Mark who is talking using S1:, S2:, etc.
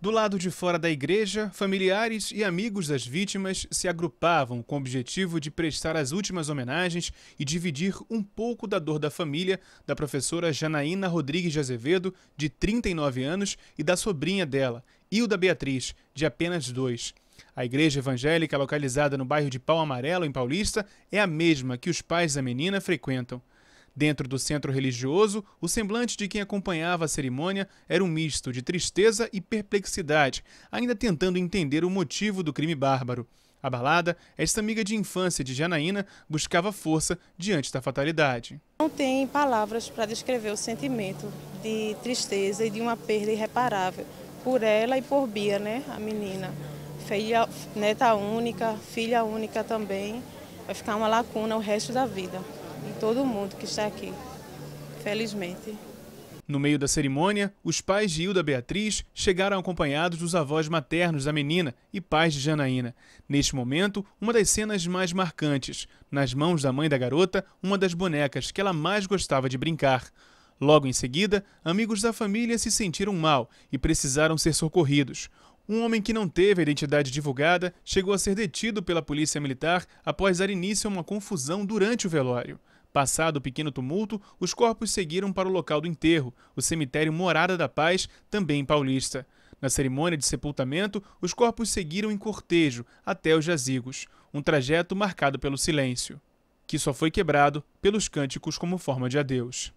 S1: Do lado de fora da igreja, familiares e amigos das vítimas se agrupavam com o objetivo de prestar as últimas homenagens e dividir um pouco da dor da família da professora Janaína Rodrigues de Azevedo, de 39 anos, e da sobrinha dela, Hilda Beatriz, de apenas dois. A igreja evangélica localizada no bairro de Pau Amarelo, em Paulista, é a mesma que os pais da menina frequentam. Dentro do centro religioso, o semblante de quem acompanhava a cerimônia era um misto de tristeza e perplexidade, ainda tentando entender o motivo do crime bárbaro. Abalada, esta amiga de infância de Janaína buscava força diante da fatalidade.
S2: Não tem palavras para descrever o sentimento de tristeza e de uma perda irreparável por ela e por Bia, né, a menina. Filha, neta única, filha única também. Vai ficar uma lacuna o resto da vida todo mundo que está aqui, felizmente.
S1: No meio da cerimônia, os pais de Hilda Beatriz chegaram acompanhados dos avós maternos da menina e pais de Janaína. Neste momento, uma das cenas mais marcantes. Nas mãos da mãe da garota, uma das bonecas que ela mais gostava de brincar. Logo em seguida, amigos da família se sentiram mal e precisaram ser socorridos. Um homem que não teve a identidade divulgada chegou a ser detido pela polícia militar após dar início a uma confusão durante o velório. Passado o pequeno tumulto, os corpos seguiram para o local do enterro, o cemitério Morada da Paz, também paulista. Na cerimônia de sepultamento, os corpos seguiram em cortejo até os jazigos, um trajeto marcado pelo silêncio, que só foi quebrado pelos cânticos como forma de adeus.